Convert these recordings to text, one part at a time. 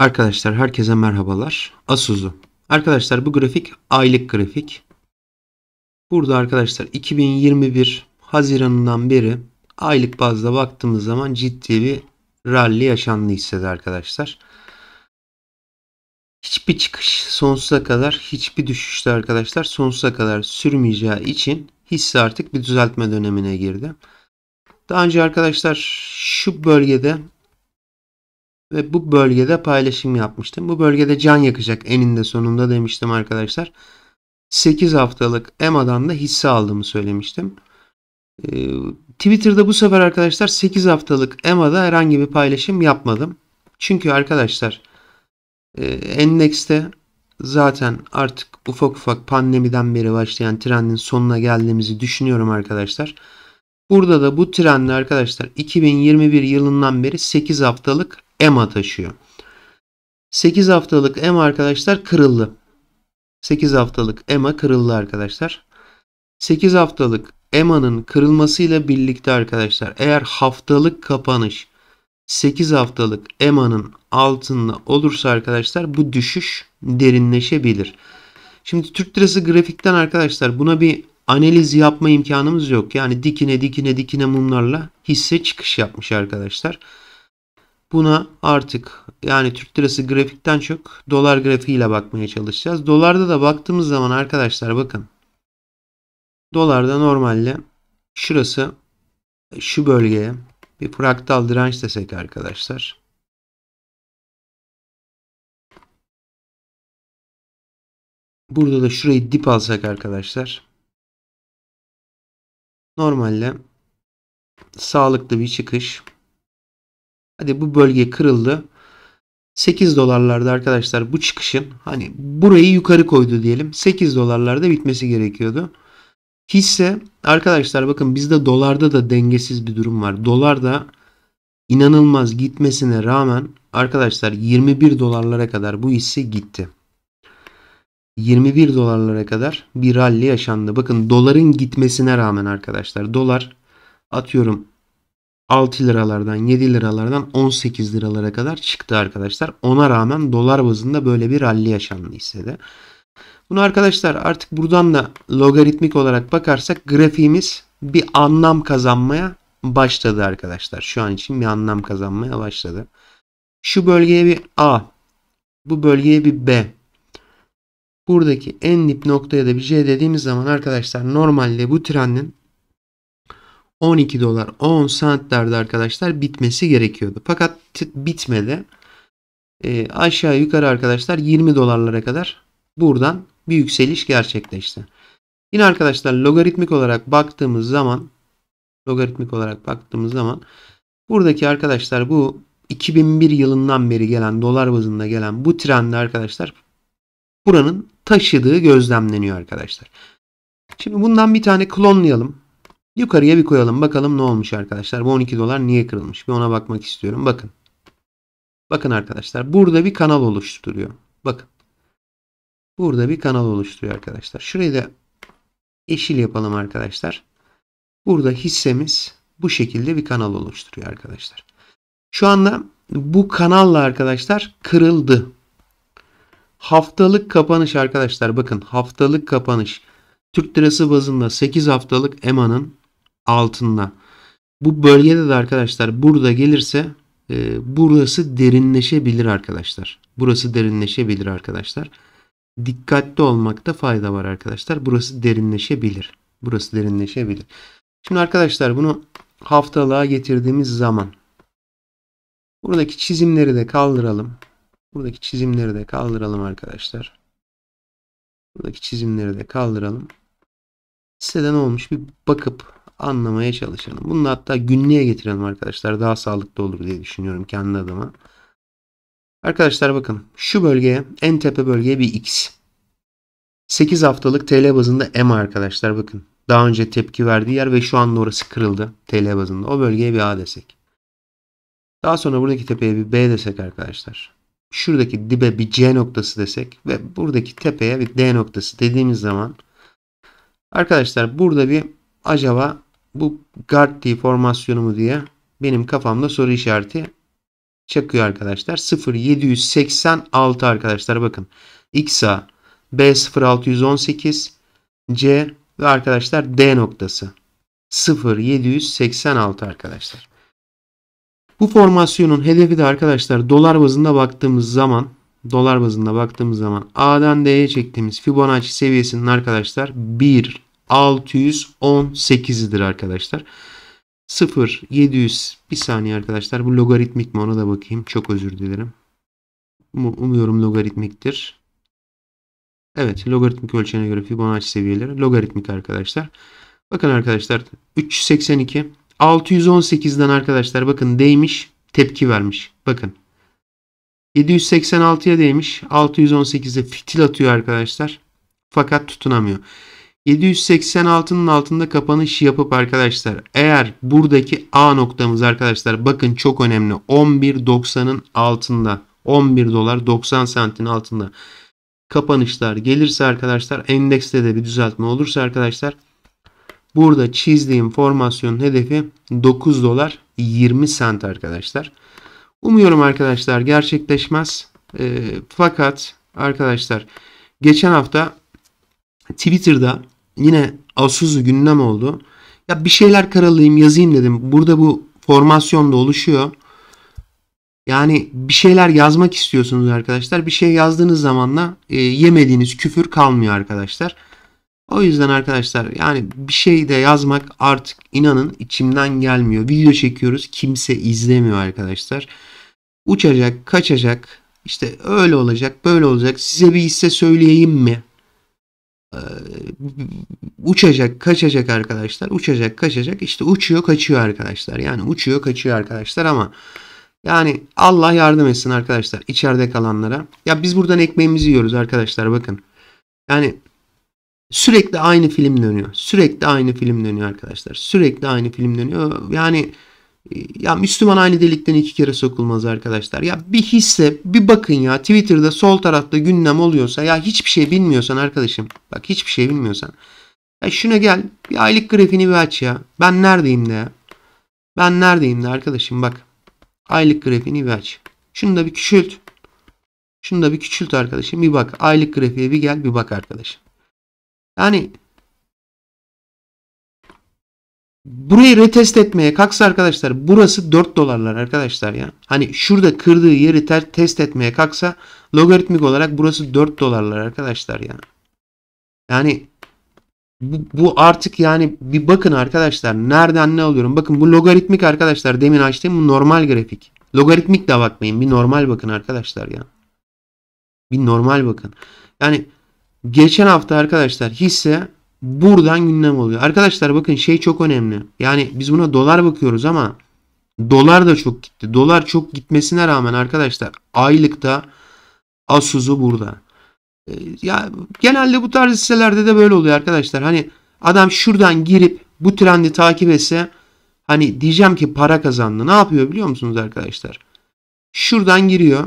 Arkadaşlar herkese merhabalar. Asus'u. Arkadaşlar bu grafik aylık grafik. Burada arkadaşlar 2021 Haziran'dan beri aylık bazda baktığımız zaman ciddi bir rally yaşandı hissede arkadaşlar. Hiçbir çıkış sonsuza kadar hiçbir düşüşte arkadaşlar sonsuza kadar sürmeyeceği için hisse artık bir düzeltme dönemine girdi. Daha önce arkadaşlar şu bölgede ve bu bölgede paylaşım yapmıştım. Bu bölgede can yakacak eninde sonunda demiştim arkadaşlar. 8 haftalık EMA'dan da hisse aldığımı söylemiştim. Ee, Twitter'da bu sefer arkadaşlar 8 haftalık EMA'da herhangi bir paylaşım yapmadım. Çünkü arkadaşlar e, endekste zaten artık ufak ufak pandemiden beri başlayan trendin sonuna geldiğimizi düşünüyorum arkadaşlar. Burada da bu trendle arkadaşlar 2021 yılından beri 8 haftalık EMA taşıyor. 8 haftalık EMA arkadaşlar kırıldı. 8 haftalık EMA kırıldı arkadaşlar. 8 haftalık EMA'nın kırılmasıyla birlikte arkadaşlar eğer haftalık kapanış 8 haftalık EMA'nın altında olursa arkadaşlar bu düşüş derinleşebilir. Şimdi Türk lirası grafikten arkadaşlar buna bir analiz yapma imkanımız yok. Yani dikine dikine dikine mumlarla hisse çıkış yapmış arkadaşlar. Buna artık yani Türk lirası grafikten çok dolar grafiğiyle bakmaya çalışacağız. Dolarda da baktığımız zaman arkadaşlar bakın. Dolarda normalde şurası şu bölgeye bir fraktal direnç desek arkadaşlar. Burada da şurayı dip alsak arkadaşlar. Normalde sağlıklı bir çıkış Hadi bu bölge kırıldı. 8 dolarlarda arkadaşlar bu çıkışın hani burayı yukarı koydu diyelim. 8 dolarlarda bitmesi gerekiyordu. Hisse arkadaşlar bakın bizde dolarda da dengesiz bir durum var. Dolar da inanılmaz gitmesine rağmen arkadaşlar 21 dolarlara kadar bu hisse gitti. 21 dolarlara kadar bir rally yaşandı. Bakın doların gitmesine rağmen arkadaşlar dolar atıyorum 6 liralardan 7 liralardan 18 liralara kadar çıktı arkadaşlar. Ona rağmen dolar bazında böyle bir rally yaşandı hissede. Bunu arkadaşlar artık buradan da logaritmik olarak bakarsak grafiğimiz bir anlam kazanmaya başladı arkadaşlar. Şu an için bir anlam kazanmaya başladı. Şu bölgeye bir A, bu bölgeye bir B. Buradaki en dip noktaya da bir C dediğimiz zaman arkadaşlar normalde bu trendin 12 dolar 10 centlerde arkadaşlar bitmesi gerekiyordu. Fakat bitmedi. E, aşağı yukarı arkadaşlar 20 dolarlara kadar buradan bir yükseliş gerçekleşti. Yine arkadaşlar logaritmik olarak baktığımız zaman logaritmik olarak baktığımız zaman buradaki arkadaşlar bu 2001 yılından beri gelen dolar bazında gelen bu trende arkadaşlar buranın taşıdığı gözlemleniyor arkadaşlar. Şimdi bundan bir tane klonlayalım. Yukarıya bir koyalım. Bakalım ne olmuş arkadaşlar. Bu 12 dolar niye kırılmış? Bir ona bakmak istiyorum. Bakın. Bakın arkadaşlar. Burada bir kanal oluşturuyor. Bakın. Burada bir kanal oluşturuyor arkadaşlar. Şurayı da yeşil yapalım arkadaşlar. Burada hissemiz bu şekilde bir kanal oluşturuyor arkadaşlar. Şu anda bu kanalla arkadaşlar kırıldı. Haftalık kapanış arkadaşlar bakın haftalık kapanış Türk lirası bazında 8 haftalık EMA'nın altında. Bu bölgede de arkadaşlar burada gelirse e, burası derinleşebilir arkadaşlar. Burası derinleşebilir arkadaşlar. Dikkatli olmakta fayda var arkadaşlar. Burası derinleşebilir. Burası derinleşebilir. Şimdi arkadaşlar bunu haftalığa getirdiğimiz zaman buradaki çizimleri de kaldıralım. Buradaki çizimleri de kaldıralım arkadaşlar. Buradaki çizimleri de kaldıralım. Sitede ne olmuş bir bakıp anlamaya çalışalım. Bunu hatta günlüğe getirelim arkadaşlar. Daha sağlıklı olur diye düşünüyorum kendi adıma. Arkadaşlar bakın şu bölgeye en tepe bölgeye bir x. 8 haftalık TL bazında M arkadaşlar bakın. Daha önce tepki verdiği yer ve şu anda orası kırıldı TL bazında. O bölgeye bir A desek. Daha sonra buradaki tepeye bir B desek arkadaşlar. Şuradaki dibe bir C noktası desek ve buradaki tepeye bir D noktası dediğimiz zaman arkadaşlar burada bir acaba bu Gardti formasyonu mu diye benim kafamda soru işareti çakıyor arkadaşlar. 0786 arkadaşlar bakın. XA B0618 C ve arkadaşlar D noktası. 0786 arkadaşlar. Bu formasyonun hedefi de arkadaşlar dolar bazında baktığımız zaman dolar bazında baktığımız zaman A'dan D'ye çektiğimiz Fibonacci seviyesinin arkadaşlar 1 618'idir arkadaşlar. 0 700 bir saniye arkadaşlar bu logaritmik mi ona da bakayım çok özür dilerim. Umuyorum logaritmiktir. Evet logaritmik ölçene göre Fibonacci seviyeleri logaritmik arkadaşlar. Bakın arkadaşlar 382 618'den arkadaşlar bakın değmiş tepki vermiş. Bakın 786'ya değmiş 618'e fitil atıyor arkadaşlar. Fakat tutunamıyor. 786'nın altında kapanış yapıp arkadaşlar eğer buradaki A noktamız arkadaşlar bakın çok önemli 11.90'ın altında 11 dolar 90 sentin altında kapanışlar gelirse arkadaşlar endekste de bir düzeltme olursa arkadaşlar burada çizdiğim formasyonun hedefi 9 dolar 20 sent arkadaşlar. Umuyorum arkadaşlar gerçekleşmez. E, fakat arkadaşlar geçen hafta Twitter'da yine Asuzu gündem oldu. Ya bir şeyler karalayayım yazayım dedim. Burada bu formasyon da oluşuyor. Yani bir şeyler yazmak istiyorsunuz arkadaşlar. Bir şey yazdığınız zaman da e, yemediğiniz küfür kalmıyor arkadaşlar. O yüzden arkadaşlar yani bir şey de yazmak artık inanın içimden gelmiyor. Video çekiyoruz kimse izlemiyor arkadaşlar. Uçacak, kaçacak, işte öyle olacak, böyle olacak. Size bir hisse söyleyeyim mi? Ee, uçacak, kaçacak arkadaşlar. Uçacak, kaçacak. İşte uçuyor, kaçıyor arkadaşlar. Yani uçuyor, kaçıyor arkadaşlar ama yani Allah yardım etsin arkadaşlar içeride kalanlara. Ya biz buradan ekmeğimizi yiyoruz arkadaşlar bakın. Yani sürekli aynı film dönüyor. Sürekli aynı film dönüyor arkadaşlar. Sürekli aynı film dönüyor. Yani ya Müslüman aynı delikten iki kere sokulmaz arkadaşlar. Ya bir hisse bir bakın ya Twitter'da sol tarafta gündem oluyorsa ya hiçbir şey bilmiyorsan arkadaşım. Bak hiçbir şey bilmiyorsan. Ya şuna gel bir aylık grafiğini bir aç ya. Ben neredeyim de ya. Ben neredeyim de arkadaşım bak. Aylık grafiğini bir aç. Şunu da bir küçült. Şunu da bir küçült arkadaşım. Bir bak aylık grafiğe bir gel bir bak arkadaşım. Yani Burayı retest etmeye kalksa arkadaşlar burası 4 dolarlar arkadaşlar ya. Hani şurada kırdığı yeri ter test etmeye kalksa logaritmik olarak burası 4 dolarlar arkadaşlar ya. Yani bu, bu artık yani bir bakın arkadaşlar nereden ne alıyorum. Bakın bu logaritmik arkadaşlar demin açtığım bu normal grafik. Logaritmik de bakmayın bir normal bakın arkadaşlar ya. Bir normal bakın. Yani geçen hafta arkadaşlar hisse buradan gündem oluyor. Arkadaşlar bakın şey çok önemli. Yani biz buna dolar bakıyoruz ama dolar da çok gitti. Dolar çok gitmesine rağmen arkadaşlar aylıkta Asus'u burada. Ee, ya genelde bu tarz hisselerde de böyle oluyor arkadaşlar. Hani adam şuradan girip bu trendi takip etse hani diyeceğim ki para kazandı. Ne yapıyor biliyor musunuz arkadaşlar? Şuradan giriyor.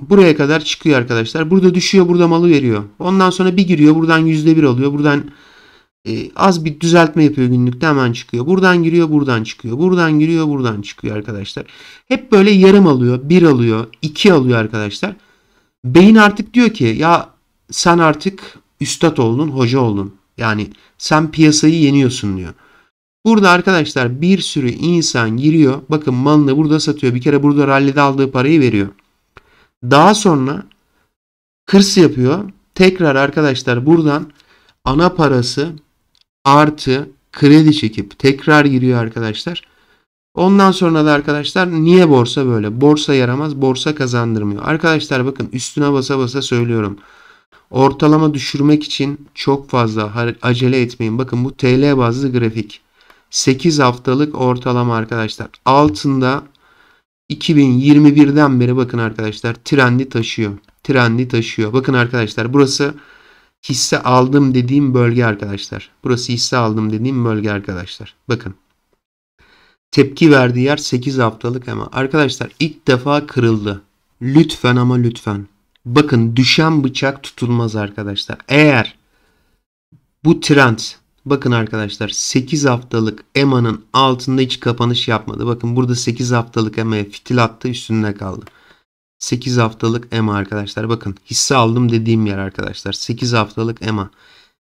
Buraya kadar çıkıyor arkadaşlar. Burada düşüyor, burada malı veriyor. Ondan sonra bir giriyor, buradan %1 alıyor, buradan e, az bir düzeltme yapıyor günlükte hemen çıkıyor. Buradan giriyor, buradan çıkıyor. Buradan giriyor, buradan çıkıyor arkadaşlar. Hep böyle yarım alıyor, bir alıyor, iki alıyor arkadaşlar. Beyin artık diyor ki ya sen artık üstad oldun, hoca oldun. Yani sen piyasayı yeniyorsun diyor. Burada arkadaşlar bir sürü insan giriyor. Bakın malını burada satıyor. Bir kere burada rallide aldığı parayı veriyor. Daha sonra hırs yapıyor. Tekrar arkadaşlar buradan ana parası artı kredi çekip tekrar giriyor arkadaşlar. Ondan sonra da arkadaşlar niye borsa böyle? Borsa yaramaz, borsa kazandırmıyor. Arkadaşlar bakın üstüne basa basa söylüyorum. Ortalama düşürmek için çok fazla acele etmeyin. Bakın bu TL bazlı grafik. 8 haftalık ortalama arkadaşlar. Altında 2021'den beri bakın arkadaşlar trendi taşıyor. Trendi taşıyor. Bakın arkadaşlar burası hisse aldım dediğim bölge arkadaşlar. Burası hisse aldım dediğim bölge arkadaşlar. Bakın. Tepki verdiği yer 8 haftalık ama arkadaşlar ilk defa kırıldı. Lütfen ama lütfen. Bakın düşen bıçak tutulmaz arkadaşlar. Eğer bu trend bakın arkadaşlar 8 haftalık EMA'nın altında hiç kapanış yapmadı. Bakın burada 8 haftalık EMA'ya fitil attı üstünde kaldı. 8 haftalık EMA arkadaşlar. Bakın hisse aldım dediğim yer arkadaşlar. 8 haftalık EMA.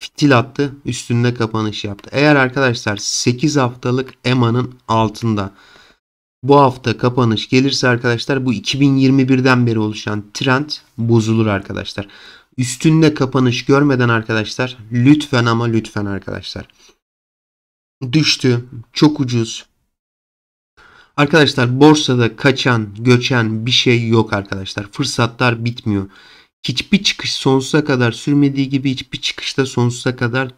Fitil attı üstünde kapanış yaptı. Eğer arkadaşlar 8 haftalık EMA'nın altında bu hafta kapanış gelirse arkadaşlar bu 2021'den beri oluşan trend bozulur arkadaşlar. Üstünde kapanış görmeden arkadaşlar lütfen ama lütfen arkadaşlar. Düştü çok ucuz Arkadaşlar borsada kaçan, göçen bir şey yok arkadaşlar. Fırsatlar bitmiyor. Hiçbir çıkış sonsuza kadar sürmediği gibi hiçbir çıkışta sonsuza kadar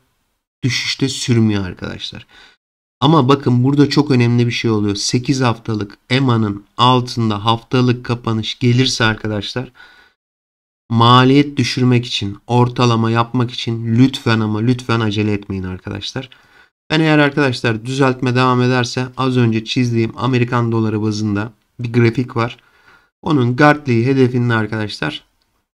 düşüşte sürmüyor arkadaşlar. Ama bakın burada çok önemli bir şey oluyor. 8 haftalık EMA'nın altında haftalık kapanış gelirse arkadaşlar maliyet düşürmek için, ortalama yapmak için lütfen ama lütfen acele etmeyin arkadaşlar. Ben eğer arkadaşlar düzeltme devam ederse az önce çizdiğim Amerikan doları bazında bir grafik var. Onun Gartley hedefinin arkadaşlar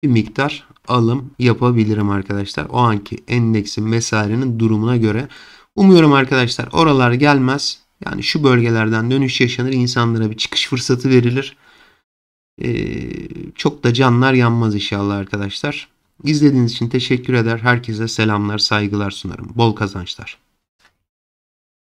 bir miktar alım yapabilirim arkadaşlar. O anki endeksin vesairenin durumuna göre. Umuyorum arkadaşlar oralar gelmez. Yani şu bölgelerden dönüş yaşanır. insanlara bir çıkış fırsatı verilir. Ee, çok da canlar yanmaz inşallah arkadaşlar. İzlediğiniz için teşekkür eder. Herkese selamlar, saygılar sunarım. Bol kazançlar.